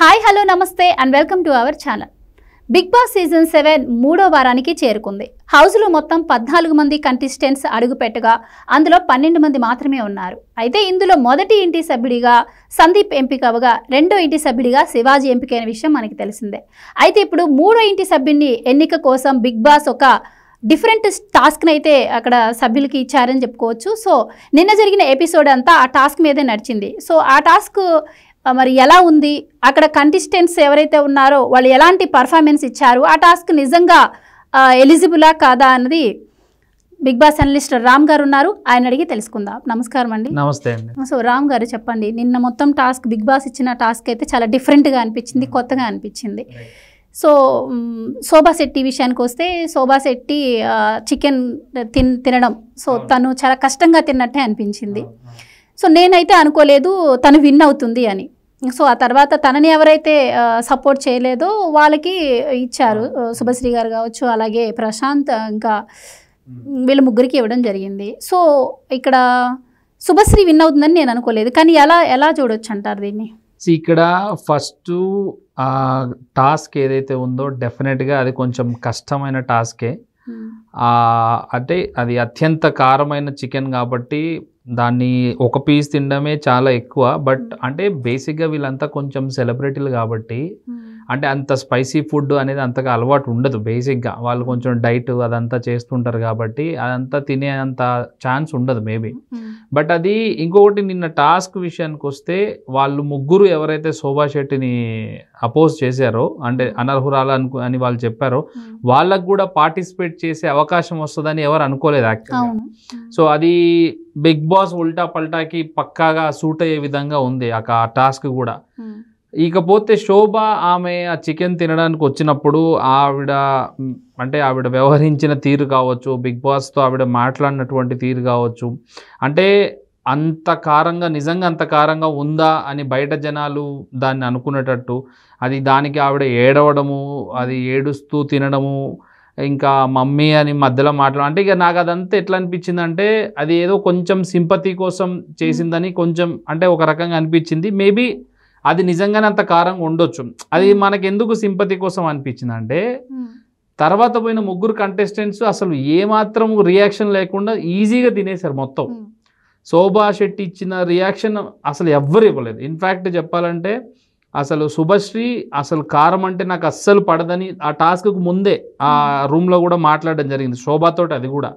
Hi hello నమస్తే and welcome to our channel Bigg Boss season seven మూడో వారానికి చేరుకుంది హౌస్లో మొత్తం పద్నాలుగు మంది కంటెస్టెంట్స్ అడుగుపెట్టగా అందులో పన్నెండు మంది మాత్రమే ఉన్నారు అయితే ఇందులో మొదటి ఇంటి సభ్యుడిగా సందీప్ ఎంపిక అవగా రెండో ఇంటి సభ్యుడిగా శివాజీ ఎంపికైన విషయం మనకి తెలిసిందే అయితే ఇప్పుడు మూడో ఇంటి సభ్యుడిని ఎన్నిక కోసం బిగ్ బాస్ ఒక డిఫరెంట్ టాస్క్ని అయితే అక్కడ సభ్యులకి ఇచ్చారని చెప్పుకోవచ్చు సో నిన్న జరిగిన ఎపిసోడ్ అంతా ఆ టాస్క్ మీదే నడిచింది సో ఆ టాస్క్ మరి ఎలా ఉంది అక్కడ కంటెస్టెంట్స్ ఎవరైతే ఉన్నారో వాళ్ళు ఎలాంటి పర్ఫార్మెన్స్ ఇచ్చారు ఆ టాస్క్ నిజంగా ఎలిజిబులా కాదా అన్నది బిగ్ బాస్ అనలిస్ట్ రామ్ గారు ఉన్నారు ఆయన అడిగి తెలుసుకుందాం నమస్కారం అండి నమస్తే అండి సో రామ్ గారు చెప్పండి నిన్న మొత్తం టాస్క్ బిగ్ బాస్ ఇచ్చిన టాస్క్ అయితే చాలా డిఫరెంట్గా అనిపించింది hmm. కొత్తగా అనిపించింది సో శోభాశెట్టి విషయానికి వస్తే శోభాశెట్టి చికెన్ తిన్ తినడం సో తను చాలా కష్టంగా తిన్నట్టే అనిపించింది సో నేనైతే అనుకోలేదు తను విన్ అవుతుంది అని సో ఆ తర్వాత తనని ఎవరైతే సపోర్ట్ చేయలేదో వాళ్ళకి ఇచ్చారు శుభశ్రీ గారు కావచ్చు అలాగే ప్రశాంత్ ఇంకా వీళ్ళ ముగ్గురికి ఇవ్వడం జరిగింది సో ఇక్కడ శుభశ్రీ విన్ అవుతుందని నేను అనుకోలేదు కానీ ఎలా ఎలా చూడొచ్చు అంటారు దీన్ని ఇక్కడ ఫస్ట్ టాస్క్ ఏదైతే ఉందో డెఫినెట్గా అది కొంచెం కష్టమైన టాస్కే అంటే అది అత్యంత కారమైన చికెన్ కాబట్టి దాన్ని ఒక పీస్ తినడమే చాలా ఎక్కువ బట్ hmm. అంటే బేసిక్గా వీళ్ళంతా కొంచెం సెలబ్రిటీలు కాబట్టి hmm. అంటే అంత స్పైసీ ఫుడ్ అనేది అంతగా అలవాటు ఉండదు బేసిక్గా వాళ్ళు కొంచెం డైట్ అదంతా చేస్తుంటారు కాబట్టి అదంతా తినే అంత ఛాన్స్ ఉండదు మేబీ బట్ అది ఇంకొకటి నిన్న టాస్క్ విషయానికి వస్తే వాళ్ళు ముగ్గురు ఎవరైతే శోభా శెట్టిని అపోజ్ చేశారో అంటే అనర్హురాలు అనుకు అని వాళ్ళు చెప్పారో వాళ్ళకు కూడా పార్టిసిపేట్ చేసే అవకాశం వస్తుందని ఎవరు అనుకోలేదు యాక్చువల్గా సో అది బిగ్ బాస్ ఉల్టా పల్టాకి పక్కాగా సూట్ అయ్యే విధంగా ఉంది ఆ టాస్క్ కూడా ఇకపోతే శోభ ఆమె ఆ చికెన్ తినడానికి వచ్చినప్పుడు ఆవిడ అంటే ఆవిడ వ్యవహరించిన తీరు కావచ్చు బిగ్ బాస్తో ఆవిడ మాట్లాడినటువంటి తీరు కావచ్చు అంటే అంత కారంగా నిజంగా అంత కారంగా ఉందా అని బయట జనాలు దాన్ని అనుకునేటట్టు అది దానికి ఆవిడ ఏడవడము అది ఏడుస్తూ తినడము ఇంకా మమ్మీ అని మధ్యలో మాట్లాడ అంటే ఇక నాకు అదంతా ఎట్లా అనిపించింది అంటే అది ఏదో కొంచెం సింపతి కోసం చేసిందని కొంచెం అంటే ఒక రకంగా అనిపించింది మేబీ అది నిజంగానే అంత కారం ఉండొచ్చు అది మనకి ఎందుకు సింపతి కోసం అనిపించింది అంటే తర్వాత పోయిన ముగ్గురు కంటెస్టెంట్స్ అసలు ఏమాత్రం రియాక్షన్ లేకుండా ఈజీగా తినేశారు మొత్తం శోభా శెట్టి ఇచ్చిన రియాక్షన్ అసలు ఎవ్వరు ఇవ్వలేదు ఇన్ఫ్యాక్ట్ చెప్పాలంటే అసలు శుభశ్రీ అసలు కారం అంటే నాకు అస్సలు పడదని ఆ టాస్క్కు ముందే ఆ రూమ్లో కూడా మాట్లాడడం జరిగింది శోభాతోటి అది కూడా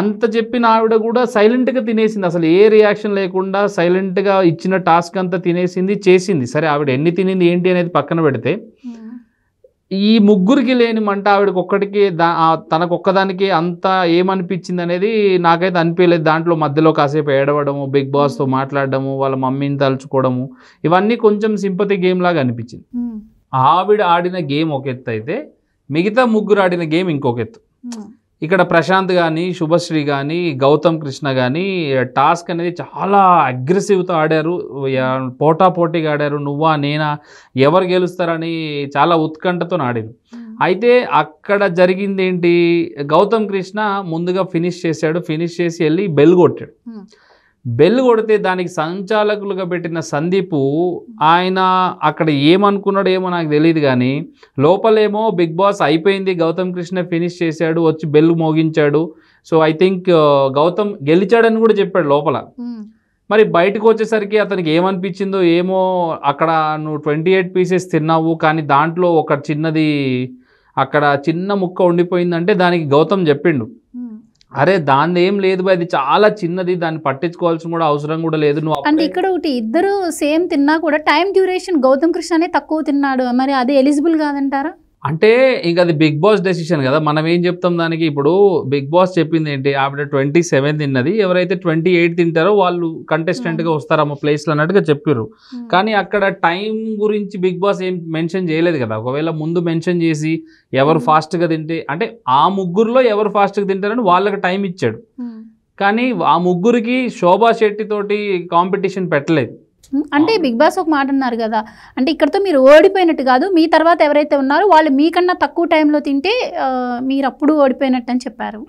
అంత చెప్పిన ఆవిడ కూడా సైలెంట్గా తినేసింది అసలు ఏ రియాక్షన్ లేకుండా సైలెంట్గా ఇచ్చిన టాస్క్ అంతా తినేసింది చేసింది సరే ఆవిడ ఎన్ని తినింది ఏంటి అనేది పక్కన పెడితే ఈ ముగ్గురికి లేని మంట ఆవిడకి ఒక్కడికి దా ఒక్కదానికి అంత ఏమనిపించింది అనేది నాకైతే అనిపించలేదు దాంట్లో మధ్యలో కాసేపు ఏడవడము బిగ్ బాస్తో మాట్లాడడము వాళ్ళ మమ్మీని తలుచుకోవడము ఇవన్నీ కొంచెం సింపతి గేమ్ లాగా అనిపించింది ఆవిడ ఆడిన గేమ్ ఒక ఎత్తు అయితే మిగతా ముగ్గురు ఆడిన గేమ్ ఇంకొక ఎత్తు ఇక్కడ ప్రశాంత్ కానీ శుభశ్రీ కానీ గౌతమ్ కృష్ణ కానీ టాస్క్ అనేది చాలా అగ్రెసివ్తో ఆడారు పోటా పోటీగా ఆడారు నువ్వా నేనా ఎవరు గెలుస్తారని చాలా ఉత్కంఠతో ఆడారు అయితే అక్కడ జరిగింది ఏంటి గౌతమ్ కృష్ణ ముందుగా ఫినిష్ చేశాడు ఫినిష్ చేసి వెళ్ళి బెల్ కొట్టాడు బెల్ కొడితే దానికి సంచాలకులుగా పెట్టిన సందీపు ఆయన అక్కడ ఏమనుకున్నాడో ఏమో నాకు తెలియదు కానీ లోపలేమో బిగ్ బాస్ అయిపోయింది గౌతమ్ కృష్ణ ఫినిష్ చేశాడు వచ్చి బెల్ మోగించాడు so I think uh, Gautam గెలిచాడని కూడా చెప్పాడు లోపల మరి బయటకు వచ్చేసరికి అతనికి ఏమనిపించిందో ఏమో అక్కడ నువ్వు ట్వంటీ ఎయిట్ పీసెస్ తిన్నావు కానీ దాంట్లో ఒక చిన్నది అక్కడ చిన్న ముక్క ఉండిపోయిందంటే దానికి గౌతమ్ చెప్పిండు అరే దాని ఏం లేదు అది చాలా చిన్నది దాన్ని పట్టించుకోవాల్సిన కూడా అవసరం కూడా లేదు నువ్వు అంటే ఇక్కడ ఒకటి ఇద్దరు సేమ్ తిన్నా కూడా టైం డ్యూరేషన్ గౌతమ్ కృష్ణనే తక్కువ తిన్నాడు మరి అది ఎలిజిబుల్ కాదంటారా అంటే ఇంకా అది బిగ్ బాస్ డెసిషన్ కదా మనం ఏం చెప్తాం దానికి ఇప్పుడు బిగ్ బాస్ చెప్పింది ఏంటి ఆవిడ ట్వంటీ సెవెన్ తిన్నది ఎవరైతే ట్వంటీ ఎయిట్ తింటారో వాళ్ళు కంటెస్టెంట్గా వస్తారమ్మ ప్లేస్లో అన్నట్టుగా చెప్పారు కానీ అక్కడ టైం గురించి బిగ్ బాస్ ఏం మెన్షన్ చేయలేదు కదా ఒకవేళ ముందు మెన్షన్ చేసి ఎవరు ఫాస్ట్గా తింటే అంటే ఆ ముగ్గురులో ఎవరు ఫాస్ట్గా తింటారని వాళ్ళకి టైం ఇచ్చాడు కానీ ఆ ముగ్గురికి శోభా శెట్టితోటి కాంపిటీషన్ పెట్టలేదు అంటే బిగ్ బాస్ ఒక మాట అన్నారు కదా అంటే ఇక్కడతో మీరు ఓడిపోయినట్టు కాదు మీ తర్వాత ఎవరైతే ఉన్నారో వాళ్ళు మీకన్నా తక్కువ టైంలో తింటే మీరు అప్పుడు ఓడిపోయినట్టు అని చెప్పారు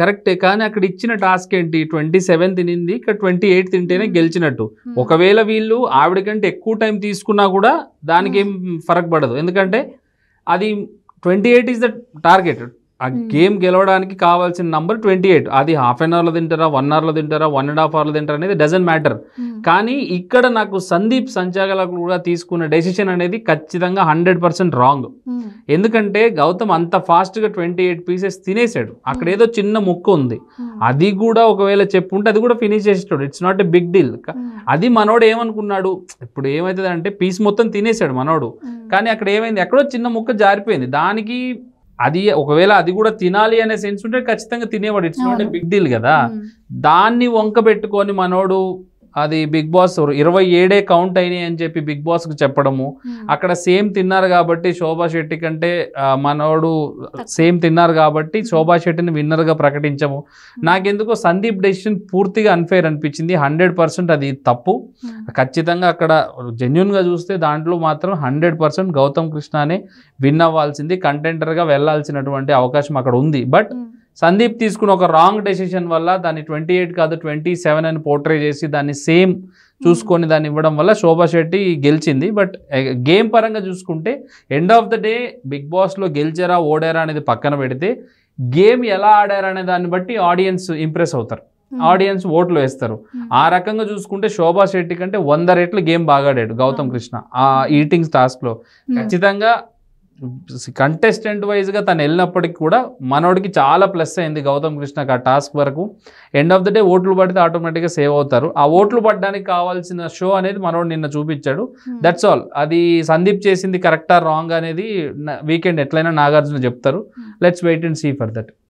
కరెక్టే కానీ అక్కడ ఇచ్చిన టాస్క్ ఏంటి ట్వంటీ సెవెన్ తినింది ఇక్కడ ట్వంటీ ఎయిట్ తింటేనే గెలిచినట్టు ఒకవేళ వీళ్ళు ఆవిడకంటే ఎక్కువ టైం తీసుకున్నా కూడా దానికి ఏం ఫరక్ పడదు ఎందుకంటే అది twenty eight is the target ఆ గేమ్ గెలవడానికి కావాల్సిన నంబర్ ట్వంటీ ఎయిట్ అది హాఫ్ అన్ అవర్లో తింటారా వన్ అవర్లో తింటారా వన్ అండ్ హాఫ్ అవర్లో తింటారా అనేది డజన్ మ్యాటర్ కానీ ఇక్కడ నాకు సందీప్ సంచాగల కూడా తీసుకున్న డెసిషన్ అనేది ఖచ్చితంగా హండ్రెడ్ పర్సెంట్ రాంగ్ ఎందుకంటే గౌతమ్ అంత ఫాస్ట్గా ట్వంటీ ఎయిట్ పీసెస్ తినేసాడు అక్కడ ఏదో చిన్న ముక్క ఉంది అది కూడా ఒకవేళ చెప్పుంటే అది కూడా ఫినిష్ చేసేటాడు it's not a big deal అది మనోడు ఏమనుకున్నాడు ఇప్పుడు ఏమవుతుంది అంటే పీస్ మొత్తం తినేసాడు మనోడు కానీ అక్కడ ఏమైంది ఎక్కడో చిన్న ముక్క జారిపోయింది దానికి అది ఒకవేళ అది కూడా తినాలి అనే సెన్స్ ఉంటే ఖచ్చితంగా తినేవాడు it's not a big deal కదా దాన్ని వంక పెట్టుకొని మనోడు అది బిగ్ బాస్ ఇరవై ఏడే కౌంట్ అయినాయి అని చెప్పి బిగ్ బాస్కి చెప్పడము hmm. అక్కడ సేమ్ తిన్నారు కాబట్టి శోభా శెట్టి కంటే మనోడు సేమ్ తిన్నారు కాబట్టి hmm. శోభా శెట్టిని విన్నర్గా ప్రకటించము hmm. నాకెందుకో సందీప్ డెసిషన్ పూర్తిగా అన్ఫేర్ అనిపించింది హండ్రెడ్ అది తప్పు ఖచ్చితంగా అక్కడ జెన్యున్గా చూస్తే దాంట్లో మాత్రం హండ్రెడ్ పర్సెంట్ గౌతమ్ కృష్ణనే విన్ అవ్వాల్సింది కంటెంటర్గా వెళ్లాల్సినటువంటి అవకాశం అక్కడ ఉంది బట్ సందీప్ తీసుకున్న ఒక రాంగ్ డెసిషన్ వల్ల దాన్ని ట్వంటీ ఎయిట్ కాదు ట్వంటీ సెవెన్ అని పోర్ట్రే చేసి దాన్ని సేమ్ చూసుకొని hmm. దాన్ని ఇవ్వడం వల్ల శోభా శెట్టి గెలిచింది బట్ గేమ్ పరంగా చూసుకుంటే end of the day big బాస్లో గెలిచారా ఓడారా అనేది పక్కన పెడితే గేమ్ ఎలా ఆడారా అనే దాన్ని బట్టి ఆడియన్స్ ఇంప్రెస్ అవుతారు hmm. ఆడియన్స్ ఓట్లు వేస్తారు hmm. ఆ రకంగా చూసుకుంటే శోభా శెట్టి కంటే వంద రెట్లు గేమ్ బాగా ఆడాడు గౌతమ్ కృష్ణ ఆ ఈటింగ్ టాస్క్లో ఖచ్చితంగా కంటెస్టెంట్ వైజ్గా తను వెళ్ళినప్పటికి కూడా మనోడికి చాలా ప్లస్ అయింది గౌతమ్ కృష్ణకి ఆ టాస్క్ వరకు ఎండ్ ఆఫ్ ద డే ఓట్లు పడితే ఆటోమేటిక్గా సేవ్ అవుతారు ఆ ఓట్లు పడడానికి కావాల్సిన షో అనేది మనోడు నిన్న చూపించాడు దట్స్ hmm. ఆల్ అది సందీప్ చేసింది కరెక్టా రాంగ్ అనేది వీకెండ్ ఎట్లయినా నాగార్జున చెప్తారు let's wait and see for that